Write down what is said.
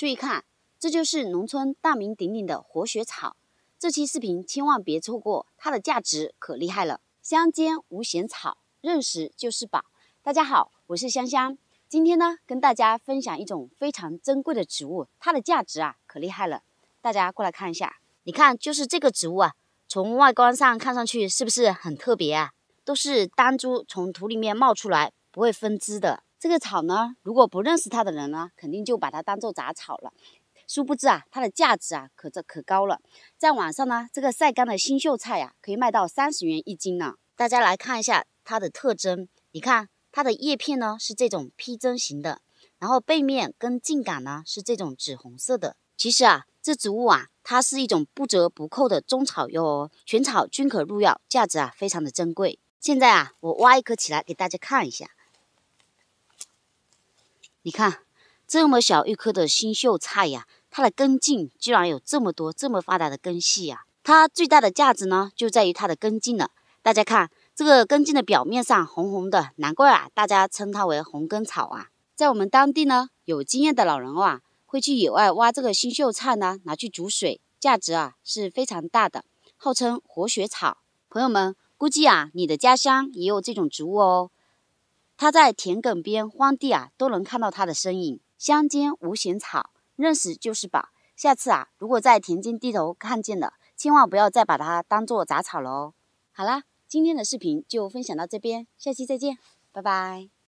注意看，这就是农村大名鼎鼎的活血草。这期视频千万别错过，它的价值可厉害了。乡间无闲草，认识就是宝。大家好，我是香香。今天呢，跟大家分享一种非常珍贵的植物，它的价值啊可厉害了。大家过来看一下，你看就是这个植物啊，从外观上看上去是不是很特别啊？都是单株从土里面冒出来，不会分枝的。这个草呢，如果不认识它的人呢，肯定就把它当做杂草了。殊不知啊，它的价值啊可这可高了。在网上呢，这个晒干的新秀菜呀，可以卖到三十元一斤呢。大家来看一下它的特征，你看它的叶片呢是这种披针形的，然后背面跟茎秆呢是这种紫红色的。其实啊，这植物啊，它是一种不折不扣的中草药哦，全草均可入药，价值啊非常的珍贵。现在啊，我挖一颗起来给大家看一下。你看，这么小一颗的新秀菜呀，它的根茎居然有这么多这么发达的根系呀！它最大的价值呢，就在于它的根茎了。大家看，这个根茎的表面上红红的，难怪啊，大家称它为红根草啊。在我们当地呢，有经验的老人啊，会去野外挖这个新秀菜呢，拿去煮水，价值啊是非常大的，号称活血草。朋友们，估计啊，你的家乡也有这种植物哦。它在田埂边、荒地啊，都能看到它的身影。乡间无闲草，认识就是宝。下次啊，如果在田间地头看见了，千万不要再把它当做杂草了哦。好了，今天的视频就分享到这边，下期再见，拜拜。